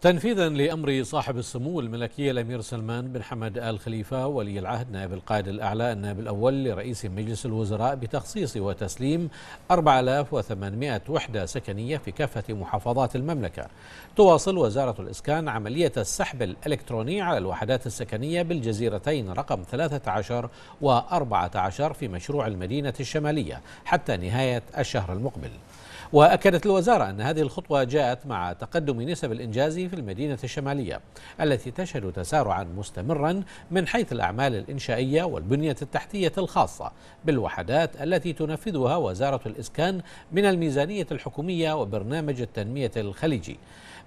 تنفيذا لأمر صاحب السمو الملكي الأمير سلمان بن حمد آل خليفة ولي العهد نائب القائد الأعلى النائب الأول لرئيس مجلس الوزراء بتخصيص وتسليم 4800 وحدة سكنية في كافة محافظات المملكة تواصل وزارة الإسكان عملية السحب الإلكتروني على الوحدات السكنية بالجزيرتين رقم 13 و14 في مشروع المدينة الشمالية حتى نهاية الشهر المقبل وأكدت الوزارة أن هذه الخطوة جاءت مع تقدم نسب الإنجاز في المدينة الشمالية التي تشهد تسارعا مستمرا من حيث الأعمال الإنشائية والبنية التحتية الخاصة بالوحدات التي تنفذها وزارة الإسكان من الميزانية الحكومية وبرنامج التنمية الخليجي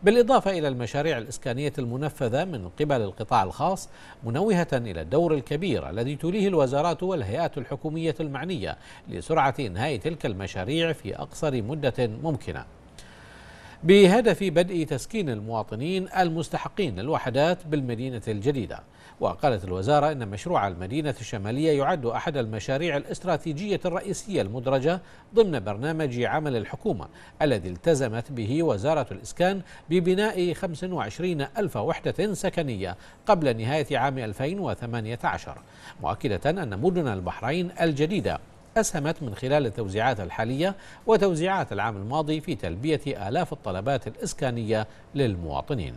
بالإضافة إلى المشاريع الإسكانية المنفذة من قبل القطاع الخاص منوهة إلى الدور الكبير الذي توليه الوزارات والهيئات الحكومية المعنية لسرعة إنهاء تلك المشاريع في أقصر مدة ممكنة بهدف بدء تسكين المواطنين المستحقين للوحدات بالمدينة الجديدة وقالت الوزارة إن مشروع المدينة الشمالية يعد أحد المشاريع الاستراتيجية الرئيسية المدرجة ضمن برنامج عمل الحكومة الذي التزمت به وزارة الإسكان ببناء 25 ألف وحدة سكنية قبل نهاية عام 2018 مؤكدة أن مدن البحرين الجديدة أسهمت من خلال التوزيعات الحالية وتوزيعات العام الماضي في تلبية آلاف الطلبات الإسكانية للمواطنين